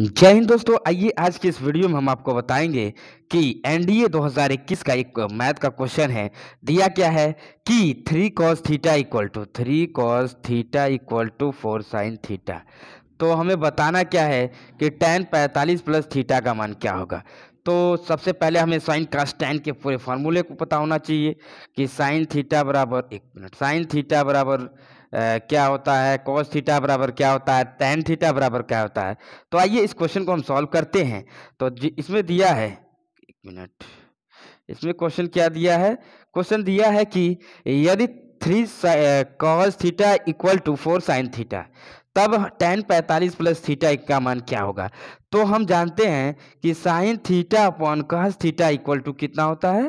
जय हिंद दोस्तों आइए आज के इस वीडियो में हम आपको बताएंगे कि एनडीए 2021 का एक मैथ का क्वेश्चन है दिया क्या है कि three cos theta equal to three cos theta equal to four sine theta तो हमें बताना क्या है कि टेन पैंतालीस प्लस थीटा का मान क्या होगा तो सबसे पहले हमें साइन कास टेन के पूरे फॉर्मूले को पता होना चाहिए कि साइन थीटा बराबर एक मिनट साइन थीटा बराबर क्या होता है कॉस थीटा बराबर क्या होता है टेन थीटा बराबर क्या होता है तो आइए इस क्वेश्चन को हम सॉल्व करते हैं तो इसमें दिया है एक मिनट इसमें क्वेश्चन क्या दिया है क्वेश्चन दिया है कि यदि three cos theta equal to four sine theta तब टेन पैंतालीस प्लस थीटा का मान क्या होगा तो हम जानते हैं कि sine theta upon cos theta equal to कितना होता है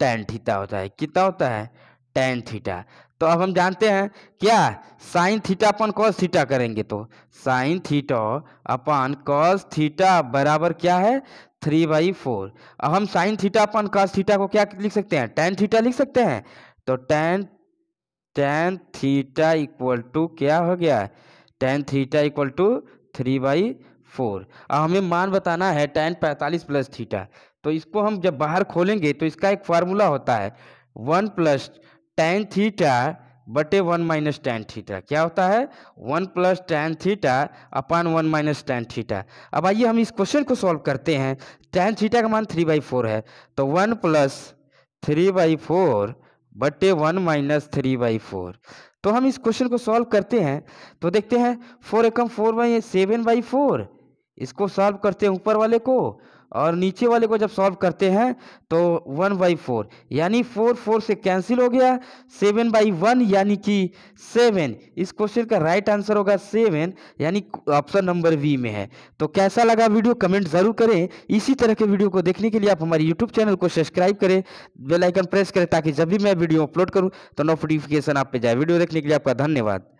टेन थीटा होता है कितना होता है टेन थीटा तो अब हम जानते हैं क्या sine theta upon cos theta करेंगे तो sine theta upon cos theta बराबर क्या है थ्री बाई फोर अब हम sine theta upon cos theta को क्या लिख सकते हैं टेन थीटा लिख सकते हैं तो tan tan theta equal to क्या हो गया tan theta equal to three by four अब हमें मान बताना है टेन पैंतालीस प्लस थीटा तो इसको हम जब बाहर खोलेंगे तो इसका एक फार्मूला होता है वन प्लस टेन थीटा बटे वन माइनस टेन थीटा क्या होता है one plus tan theta upon one minus tan theta अब आइए हम इस क्वेश्चन को सॉल्व करते हैं टेन थीटा का मान थ्री बाई फोर है तो one plus three by four बटे one minus three by four तो हम इस क्वेश्चन को सॉल्व करते हैं तो देखते हैं फोर एकम four by seven by four इसको सॉल्व करते हैं ऊपर वाले को और नीचे वाले को जब सॉल्व करते हैं तो वन बाई फोर यानी फोर फोर से कैंसिल हो गया सेवन बाई वन यानी कि सेवन इस क्वेश्चन का राइट आंसर होगा सेवन यानी ऑप्शन नंबर वी में है तो कैसा लगा वीडियो कमेंट ज़रूर करें इसी तरह के वीडियो को देखने के लिए आप हमारे यूट्यूब चैनल को सब्सक्राइब करें बेलाइकन प्रेस करें ताकि जब भी मैं वीडियो अपलोड करूँ तो नोटिफिकेशन आप पे जाए वीडियो देखने के लिए आपका धन्यवाद